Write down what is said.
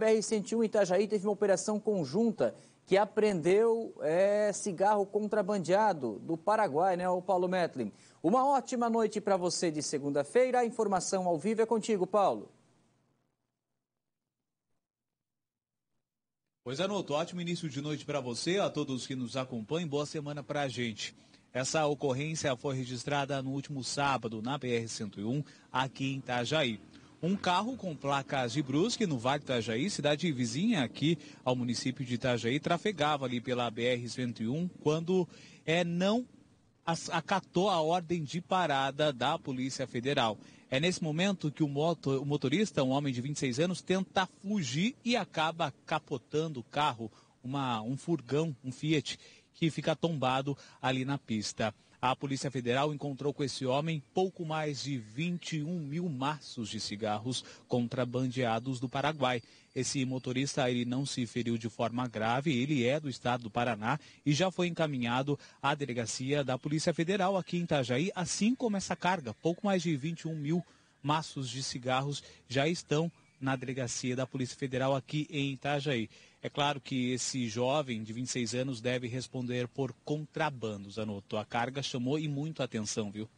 BR-101 Itajaí teve uma operação conjunta que apreendeu é, cigarro contrabandeado do Paraguai, né, o Paulo Metlin. Uma ótima noite para você de segunda-feira. A informação ao vivo é contigo, Paulo. Pois é, Noto, ótimo início de noite para você, a todos que nos acompanham, boa semana para a gente. Essa ocorrência foi registrada no último sábado na BR-101, aqui em Itajaí um carro com placas de Brusque, no Vale do Itajaí, cidade vizinha aqui ao município de Itajaí, trafegava ali pela BR-101 quando é, não acatou a ordem de parada da Polícia Federal. É nesse momento que o, moto, o motorista, um homem de 26 anos, tenta fugir e acaba capotando o carro, uma, um furgão, um Fiat que fica tombado ali na pista. A Polícia Federal encontrou com esse homem pouco mais de 21 mil maços de cigarros contrabandeados do Paraguai. Esse motorista ele não se feriu de forma grave, ele é do estado do Paraná e já foi encaminhado à delegacia da Polícia Federal aqui em Itajaí, assim como essa carga, pouco mais de 21 mil maços de cigarros já estão na delegacia da Polícia Federal aqui em Itajaí. É claro que esse jovem de 26 anos deve responder por contrabando, Zanotto. A carga chamou e muito a atenção, viu?